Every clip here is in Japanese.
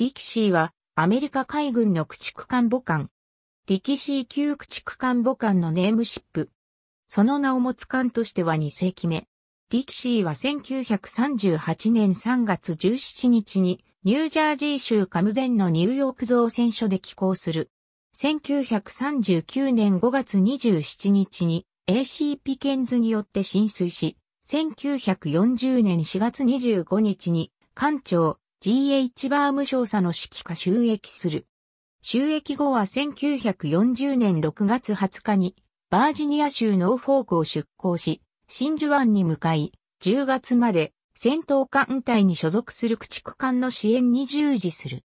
ディキシーは、アメリカ海軍の駆逐艦母艦。ディキシー級駆逐艦母艦のネームシップ。その名を持つ艦としては2世紀目。ディキシーは1938年3月17日に、ニュージャージー州カムデンのニューヨーク造船所で寄港する。1939年5月27日に AC ピケンズによって浸水し、1940年4月25日に艦長、G.H. バーム少佐の指揮下収益する。収益後は1940年6月20日に、バージニア州ノーフォークを出港し、真珠湾に向かい、10月まで戦闘艦隊に所属する駆逐艦の支援に従事する。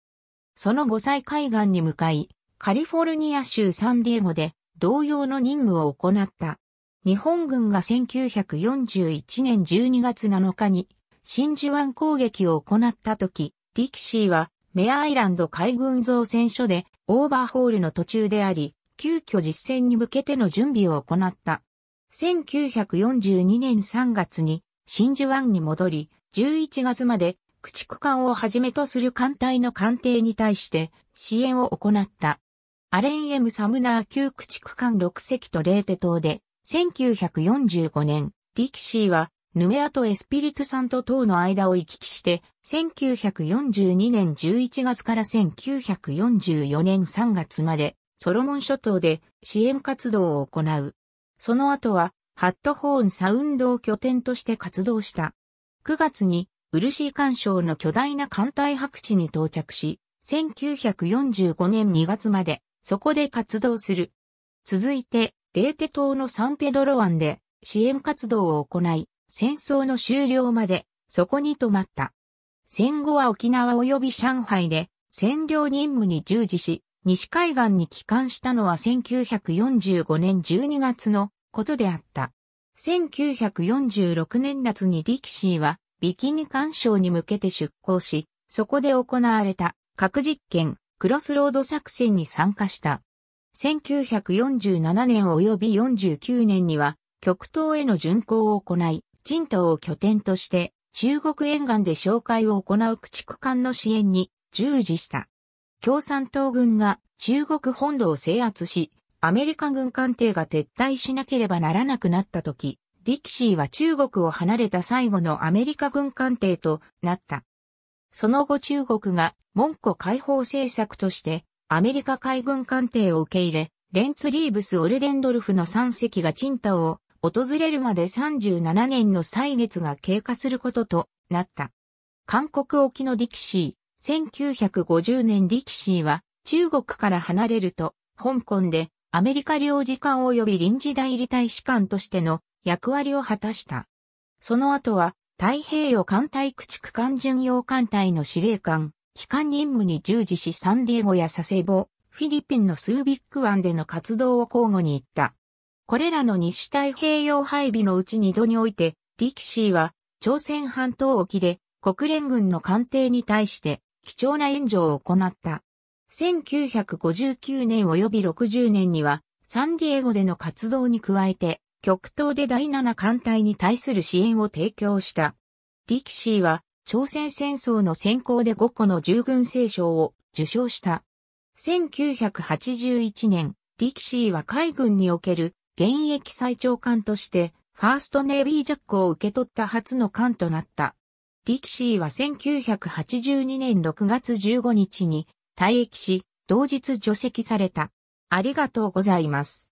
その後再海岸に向かい、カリフォルニア州サンディエゴで同様の任務を行った。日本軍が1941年12月7日に真珠湾攻撃を行った時、ディキシーはメアアイランド海軍造船所でオーバーホールの途中であり、急遽実戦に向けての準備を行った。1942年3月に真珠湾に戻り、11月まで駆逐艦をはじめとする艦隊の艦艇に対して支援を行った。アレン・エム・サムナー級駆逐艦6隻とレーテ島で1945年、ディキシーはヌメアとエスピリトサント等の間を行き来して、1942年11月から1944年3月まで、ソロモン諸島で支援活動を行う。その後は、ハットホーンサウンドを拠点として活動した。9月に、ー干渉の巨大な艦隊白地に到着し、1945年2月まで、そこで活動する。続いて、レーテ島のサンペドロ湾で支援活動を行い、戦争の終了まで、そこに止まった。戦後は沖縄及び上海で、占領任務に従事し、西海岸に帰還したのは1945年12月のことであった。1946年夏にキシーはビキニ干渉に向けて出港し、そこで行われた核実験クロスロード作戦に参加した。1947年及び49年には極東への巡航を行い、陳島を拠点として、中国沿岸で紹介を行う駆逐艦の支援に従事した。共産党軍が中国本土を制圧し、アメリカ軍艦艇が撤退しなければならなくなった時、ディキシーは中国を離れた最後のアメリカ軍艦艇となった。その後中国が門戸解放政策としてアメリカ海軍艦艇を受け入れ、レンツリーブス・オルデンドルフの3隻が陳島を訪れるまで37年の歳月が経過することとなった。韓国沖のディキシー、1950年ディキシーは中国から離れると、香港でアメリカ領事館及び臨時代理大使館としての役割を果たした。その後は太平洋艦隊駆逐艦巡洋艦隊の司令官、機関任務に従事しサンディエゴや佐世保、フィリピンのスービック湾での活動を交互に行った。これらの西太平洋配備のうち2度において、ディキシーは、朝鮮半島沖で、国連軍の艦艇に対して、貴重な援助を行った。1959年及び60年には、サンディエゴでの活動に加えて、極東で第7艦隊に対する支援を提供した。ディキシーは、朝鮮戦争の先行で5個の従軍聖賞を受賞した。1981年、ディキシーは海軍における現役最長官として、ファーストネイビージャックを受け取った初の艦となった。ディキシーは1982年6月15日に退役し、同日除籍された。ありがとうございます。